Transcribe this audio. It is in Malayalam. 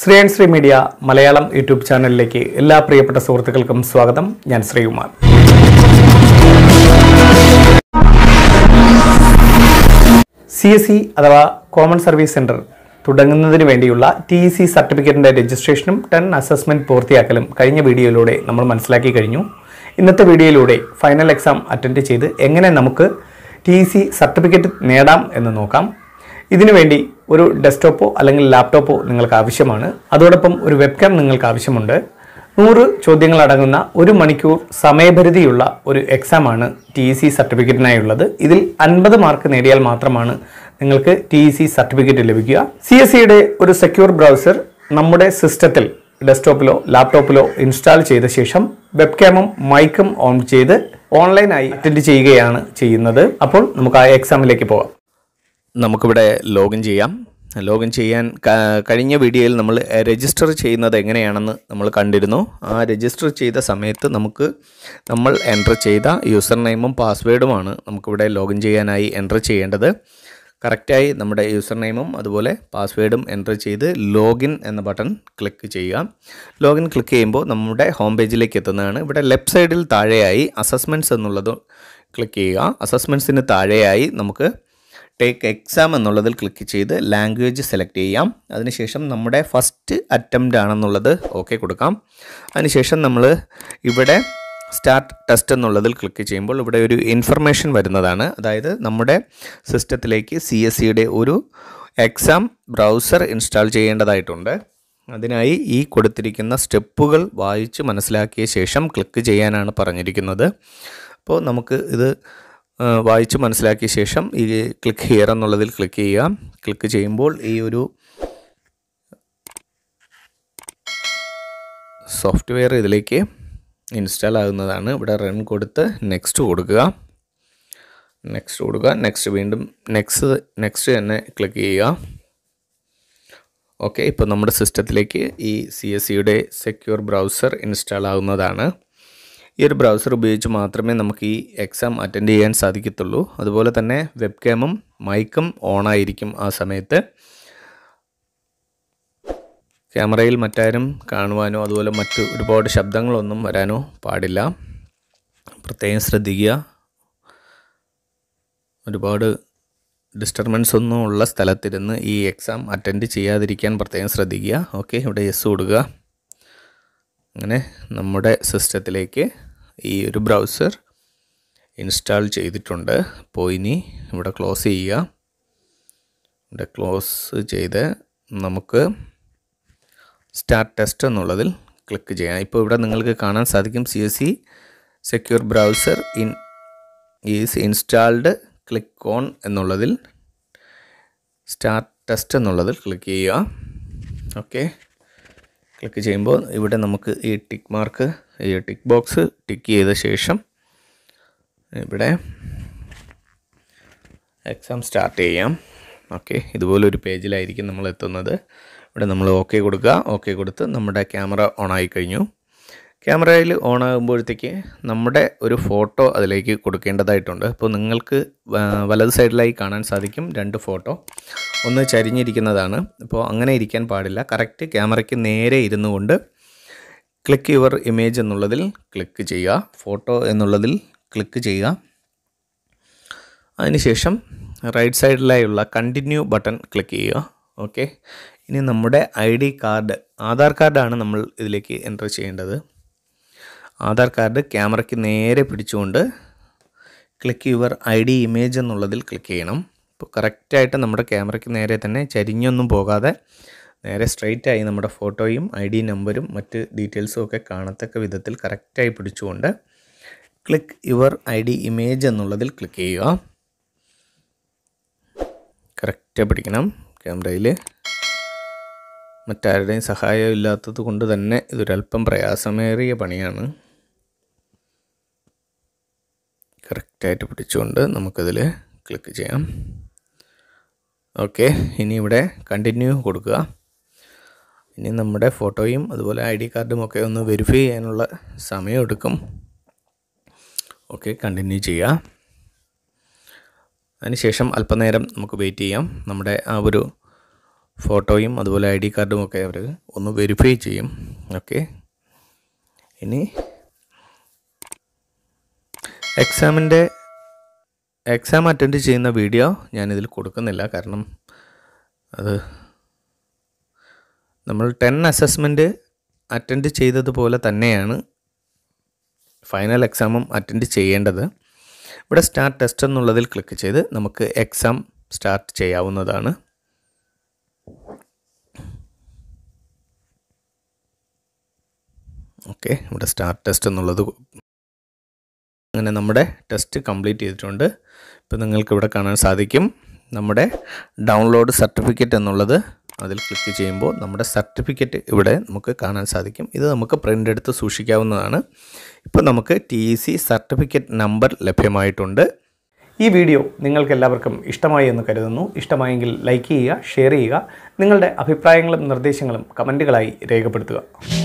Shri and Sree media Malayalam YouTube ചാനലിലേക്ക് എല്ലാ പ്രിയപ്പെട്ട സുഹൃത്തുക്കൾക്കും സ്വാഗതം ഞാൻ Sreekumar C S C e അഥവാ കോമൺ സർവീസ് സെന്റർ തുടങ്ങുന്നതിന് വേണ്ടിയുള്ള ടി ഇ e സി സർട്ടിഫിക്കറ്റിൻ്റെ രജിസ്ട്രേഷനും ടെൻ അസസ്മെന്റ് പൂർത്തിയാക്കലും കഴിഞ്ഞ വീഡിയോയിലൂടെ നമ്മൾ മനസ്സിലാക്കി കഴിഞ്ഞു ഇന്നത്തെ വീഡിയോയിലൂടെ ഫൈനൽ എക്സാം അറ്റൻഡ് ചെയ്ത് എങ്ങനെ നമുക്ക് ടി ഇ സി സർട്ടിഫിക്കറ്റ് നേടാം എന്ന് നോക്കാം വേണ്ടി ഒരു ഡെസ്ക്ടോപ്പോ അല്ലെങ്കിൽ ലാപ്ടോപ്പോ നിങ്ങൾക്ക് ആവശ്യമാണ് അതോടൊപ്പം ഒരു വെബ്കാം നിങ്ങൾക്ക് ആവശ്യമുണ്ട് നൂറ് ചോദ്യങ്ങൾ അടങ്ങുന്ന ഒരു മണിക്കൂർ സമയപരിധിയുള്ള ഒരു എക്സാമാണ് ടി ഇ സി സർട്ടിഫിക്കറ്റിനായുള്ളത് ഇതിൽ അൻപത് മാർക്ക് നേടിയാൽ മാത്രമാണ് നിങ്ങൾക്ക് ടി സി e സർട്ടിഫിക്കറ്റ് ലഭിക്കുക സി എസ് സിയുടെ e ഒരു സെക്യൂർ ബ്രൗസർ നമ്മുടെ സിസ്റ്റത്തിൽ ഡെസ്ക്ടോപ്പിലോ ലാപ്ടോപ്പിലോ ഇൻസ്റ്റാൾ ചെയ്ത ശേഷം വെബ്കാമും മൈക്കും ഓൺ ചെയ്ത് ഓൺലൈനായി അറ്റൻഡ് ചെയ്യുകയാണ് ചെയ്യുന്നത് അപ്പോൾ നമുക്ക് ആ എക്സാമിലേക്ക് പോകാം നമുക്കിവിടെ ലോഗിൻ ചെയ്യാം ലോഗിൻ ചെയ്യാൻ കഴിഞ്ഞ വീഡിയോയിൽ നമ്മൾ രജിസ്റ്റർ ചെയ്യുന്നത് എങ്ങനെയാണെന്ന് നമ്മൾ കണ്ടിരുന്നു ആ രജിസ്റ്റർ ചെയ്ത സമയത്ത് നമുക്ക് നമ്മൾ എൻ്റർ ചെയ്ത യൂസർ നെയിമും പാസ്വേഡുമാണ് നമുക്കിവിടെ ലോഗിൻ ചെയ്യാനായി എൻ്റർ ചെയ്യേണ്ടത് കറക്റ്റായി നമ്മുടെ യൂസർ നെയിമും അതുപോലെ പാസ്വേഡും എൻ്റർ ചെയ്ത് ലോഗിൻ എന്ന ബട്ടൺ ക്ലിക്ക് ചെയ്യുക ലോഗിൻ ക്ലിക്ക് ചെയ്യുമ്പോൾ നമ്മുടെ ഹോം പേജിലേക്ക് എത്തുന്നതാണ് ഇവിടെ ലെഫ്റ്റ് സൈഡിൽ താഴെയായി അസസ്മെൻറ്റ്സ് എന്നുള്ളത് ക്ലിക്ക് ചെയ്യുക അസസ്മെൻറ്റ്സിന് താഴെയായി നമുക്ക് ടേക്ക് എക്സാം എന്നുള്ളതിൽ ക്ലിക്ക് ചെയ്ത് ലാംഗ്വേജ് സെലക്ട് ചെയ്യാം അതിനുശേഷം നമ്മുടെ ഫസ്റ്റ് അറ്റംപ്റ്റ് ആണെന്നുള്ളത് ഓക്കെ കൊടുക്കാം അതിനുശേഷം നമ്മൾ ഇവിടെ സ്റ്റാർട്ട് ടെസ്റ്റ് എന്നുള്ളതിൽ ക്ലിക്ക് ചെയ്യുമ്പോൾ ഇവിടെ ഒരു ഇൻഫർമേഷൻ വരുന്നതാണ് അതായത് നമ്മുടെ സിസ്റ്റത്തിലേക്ക് സി എസ് സിയുടെ e ഒരു എക്സാം ബ്രൗസർ ഇൻസ്റ്റാൾ ചെയ്യേണ്ടതായിട്ടുണ്ട് അതിനായി ഈ കൊടുത്തിരിക്കുന്ന സ്റ്റെപ്പുകൾ വായിച്ച് മനസ്സിലാക്കിയ ശേഷം ക്ലിക്ക് ചെയ്യാനാണ് പറഞ്ഞിരിക്കുന്നത് അപ്പോൾ നമുക്ക് ഇത് വായിച്ച് മനസ്സിലാക്കിയ ശേഷം ഈ ക്ലിക്ക് ഹിയർ എന്നുള്ളതിൽ ക്ലിക്ക് ചെയ്യുക ക്ലിക്ക് ചെയ്യുമ്പോൾ ഈ ഒരു സോഫ്റ്റ്വെയർ ഇതിലേക്ക് ഇൻസ്റ്റാൾ ആകുന്നതാണ് ഇവിടെ റൺ കൊടുത്ത് നെക്സ്റ്റ് കൊടുക്കുക നെക്സ്റ്റ് കൊടുക്കുക നെക്സ്റ്റ് വീണ്ടും നെക്സ്റ്റ് നെക്സ്റ്റ് തന്നെ ക്ലിക്ക് ചെയ്യുക ഓക്കെ ഇപ്പോൾ നമ്മുടെ സിസ്റ്റത്തിലേക്ക് ഈ സി എസ് സിയുടെ സെക്യൂർ ബ്രൗസർ ഇൻസ്റ്റാൾ ആവുന്നതാണ് ഈ ഒരു ബ്രൗസർ ഉപയോഗിച്ച് മാത്രമേ നമുക്ക് ഈ എക്സാം അറ്റൻഡ് ചെയ്യാൻ സാധിക്കത്തുള്ളൂ അതുപോലെ തന്നെ വെബ് ക്യാമും മൈക്കും ഓണായിരിക്കും ആ സമയത്ത് ക്യാമറയിൽ മറ്റാരും കാണുവാനോ അതുപോലെ മറ്റ് ഒരുപാട് ശബ്ദങ്ങളൊന്നും വരാനോ പാടില്ല പ്രത്യേകം ശ്രദ്ധിക്കുക ഒരുപാട് ഡിസ്റ്റർബൻസ് ഒന്നും ഉള്ള സ്ഥലത്തിരുന്ന് ഈ എക്സാം അറ്റൻഡ് ചെയ്യാതിരിക്കാൻ പ്രത്യേകം ശ്രദ്ധിക്കുക ഓക്കെ ഇവിടെ യെസ് കൊടുക്കുക അങ്ങനെ നമ്മുടെ സിസ്റ്റത്തിലേക്ക് ഈ ഒരു ബ്രൗസർ ഇൻസ്റ്റാൾ ചെയ്തിട്ടുണ്ട് അപ്പോൾ ഇനി ഇവിടെ ക്ലോസ് ചെയ്യുക ഇവിടെ ക്ലോസ് ചെയ്ത് നമുക്ക് സ്റ്റാർട്ട് ടെസ്റ്റ് എന്നുള്ളതിൽ ക്ലിക്ക് ചെയ്യണം ഇപ്പോൾ ഇവിടെ നിങ്ങൾക്ക് കാണാൻ സാധിക്കും C S C secure browser in is installed click on എന്നുള്ളതിൽ സ്റ്റാർട്ട് ടെസ്റ്റ് എന്നുള്ളതിൽ ക്ലിക്ക് ചെയ്യുക ഓക്കെ ക്ലിക്ക് ചെയ്യുമ്പോൾ ഇവിടെ നമുക്ക് ഈ ടിക്ക് മാർക്ക് ഈ ടിക്ക് ബോക്സ് ടിക്ക് ചെയ്ത ശേഷം ഇവിടെ എക്സാം സ്റ്റാർട്ട് ചെയ്യാം ഓക്കെ ഇതുപോലെ ഒരു പേജിലായിരിക്കും നമ്മൾ എത്തുന്നത് ഇവിടെ നമ്മൾ ഓക്കെ കൊടുക്കുക ഓക്കെ കൊടുത്ത് നമ്മുടെ ക്യാമറ ഓൺ ആയി കഴിഞ്ഞു ക്യാമറയിൽ ഓൺ ആകുമ്പോഴത്തേക്ക് നമ്മുടെ ഒരു ഫോട്ടോ അതിലേക്ക് കൊടുക്കേണ്ടതായിട്ടുണ്ട് അപ്പോൾ നിങ്ങൾക്ക് വലത് സൈഡിലായി കാണാൻ സാധിക്കും രണ്ട് ഫോട്ടോ ഒന്ന് ചരിഞ്ഞിരിക്കുന്നതാണ് അപ്പോൾ അങ്ങനെ ഇരിക്കാൻ പാടില്ല കറക്റ്റ് ക്യാമറയ്ക്ക് നേരെ ഇരുന്നു കൊണ്ട് ക്ലിക്ക് യുവർ ഇമേജ് എന്നുള്ളതിൽ ക്ലിക്ക് ചെയ്യുക ഫോട്ടോ എന്നുള്ളതിൽ ക്ലിക്ക് ചെയ്യുക അതിനുശേഷം റൈറ്റ് സൈഡിലായുള്ള കണ്ടിന്യൂ ബട്ടൺ ക്ലിക്ക് ചെയ്യുക ഓക്കെ ഇനി നമ്മുടെ ഐ ഡി കാർഡ് ആധാർ കാർഡാണ് നമ്മൾ ഇതിലേക്ക് എൻ്റർ ചെയ്യേണ്ടത് ആധാർ കാർഡ് ക്യാമറയ്ക്ക് നേരെ പിടിച്ചുകൊണ്ട് click your I D image എന്നുള്ളതിൽ ക്ലിക്ക് ചെയ്യണം അപ്പോൾ കറക്റ്റായിട്ട് നമ്മുടെ ക്യാമറയ്ക്ക് നേരെ തന്നെ ചരിഞ്ഞൊന്നും പോകാതെ നേരെ സ്ട്രെയിറ്റായി നമ്മുടെ ഫോട്ടോയും ഐ ഡി നമ്പരും മറ്റ് ഡീറ്റെയിൽസും ഒക്കെ കാണത്തക്ക വിധത്തിൽ കറക്റ്റായി പിടിച്ചുകൊണ്ട് click your I D image എന്നുള്ളതിൽ ക്ലിക്ക് ചെയ്യുക കറക്റ്റായി പിടിക്കണം ക്യാമറയിൽ മറ്റാരുടെയും സഹായം ഇല്ലാത്തത് കൊണ്ട് തന്നെ ഇതൊരല്പം പ്രയാസമേറിയ പണിയാണ് ആയിട്ട് പിടിച്ചുകൊണ്ട് നമുക്കതിൽ ക്ലിക്ക് ചെയ്യാം ഓക്കെ ഇനി ഇവിടെ കണ്ടിന്യൂ കൊടുക്കുക ഇനി നമ്മുടെ ഫോട്ടോയും അതുപോലെ ഐ ഡി കാർഡും ഒക്കെ ഒന്ന് വെരിഫൈ ചെയ്യാനുള്ള സമയം എടുക്കും ഓക്കെ കണ്ടിന്യൂ ചെയ്യുക അതിനുശേഷം അല്പനേരം നമുക്ക് വെയിറ്റ് ചെയ്യാം നമ്മുടെ ആ ഒരു ഫോട്ടോയും അതുപോലെ ഐ ഡി കാർഡും ഒക്കെ അവർ ഒന്ന് വെരിഫൈ ചെയ്യും ഓക്കെ ഇനി എക്സാമിൻ്റെ എക്സാം അറ്റൻഡ് ചെയ്യുന്ന വീഡിയോ ഞാനിതിൽ കൊടുക്കുന്നില്ല കാരണം അത് നമ്മൾ ടെൻ അസസ്മെൻ്റ് അറ്റൻഡ് ചെയ്തതുപോലെ തന്നെയാണ് ഫൈനൽ എക്സാമും അറ്റൻഡ് ചെയ്യേണ്ടത് ഇവിടെ സ്റ്റാർട്ട് ടെസ്റ്റ് എന്നുള്ളതിൽ ക്ലിക്ക് ചെയ്ത് നമുക്ക് എക്സാം സ്റ്റാർട്ട് ചെയ്യാവുന്നതാണ് ഓക്കെ ഇവിടെ സ്റ്റാർട്ട് ടെസ്റ്റ് എന്നുള്ളത് അങ്ങനെ നമ്മുടെ ടെസ്റ്റ് കംപ്ലീറ്റ് ചെയ്തിട്ടുണ്ട് ഇപ്പോൾ നിങ്ങൾക്ക് ഇവിടെ കാണാൻ സാധിക്കും നമ്മുടെ ഡൗൺലോഡ് സർട്ടിഫിക്കറ്റ് എന്നുള്ളത് അതിൽ ക്ലിക്ക് ചെയ്യുമ്പോൾ നമ്മുടെ സർട്ടിഫിക്കറ്റ് ഇവിടെ നമുക്ക് കാണാൻ സാധിക്കും ഇത് നമുക്ക് പ്രിൻ്റ് എടുത്ത് സൂക്ഷിക്കാവുന്നതാണ് ഇപ്പോൾ നമുക്ക് ടി സർട്ടിഫിക്കറ്റ് നമ്പർ ലഭ്യമായിട്ടുണ്ട് ഈ വീഡിയോ നിങ്ങൾക്കെല്ലാവർക്കും ഇഷ്ടമായി എന്ന് കരുതുന്നു ഇഷ്ടമായെങ്കിൽ ലൈക്ക് ചെയ്യുക ഷെയർ ചെയ്യുക നിങ്ങളുടെ അഭിപ്രായങ്ങളും നിർദ്ദേശങ്ങളും കമൻറ്റുകളായി രേഖപ്പെടുത്തുക